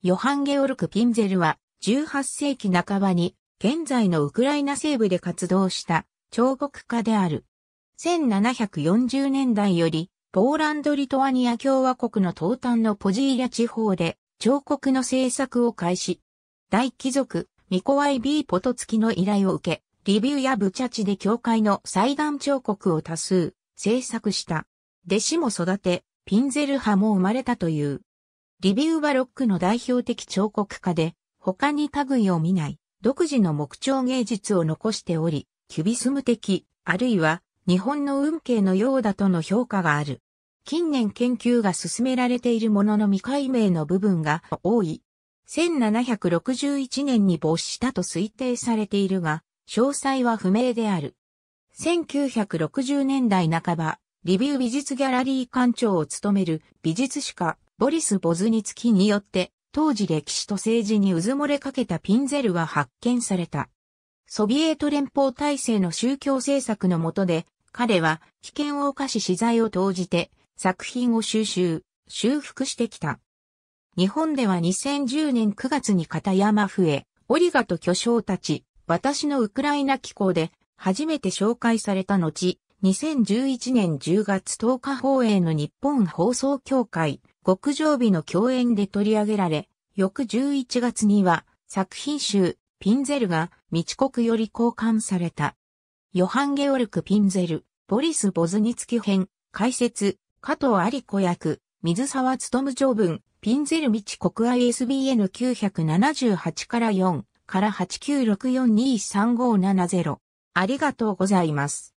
ヨハン・ゲオルク・ピンゼルは、18世紀半ばに、現在のウクライナ西部で活動した、彫刻家である。1740年代より、ポーランド・リトアニア共和国の東端のポジーリャ地方で、彫刻の制作を開始。大貴族、ミコワイ・ビー・ポトツキの依頼を受け、リビューやブチャチで教会の祭壇彫刻を多数、制作した。弟子も育て、ピンゼル派も生まれたという。リビューバロックの代表的彫刻家で、他に類を見ない、独自の木彫芸術を残しており、キュビスム的、あるいは日本の運慶のようだとの評価がある。近年研究が進められているものの未解明の部分が多い。1761年に没したと推定されているが、詳細は不明である。1960年代半ば、リビュー美術ギャラリー館長を務める美術史家ボリス・ボズニツキによって、当時歴史と政治に渦漏れかけたピンゼルは発見された。ソビエト連邦体制の宗教政策の下で、彼は危険を犯し資材を投じて作品を収集、修復してきた。日本では2010年9月に片山笛、オリガと巨匠たち、私のウクライナ機構で初めて紹介された後、2011年10月10日放映の日本放送協会極上日の共演で取り上げられ、翌11月には作品集ピンゼルが未知国より交換された。ヨハン・ゲオルク・ピンゼル、ボリス・ボズニツキ編、解説、加藤有子役、水沢む条文、ピンゼル未知国 ISBN 978から4から8 9 6 4 2 1 3 5 7 0ありがとうございます。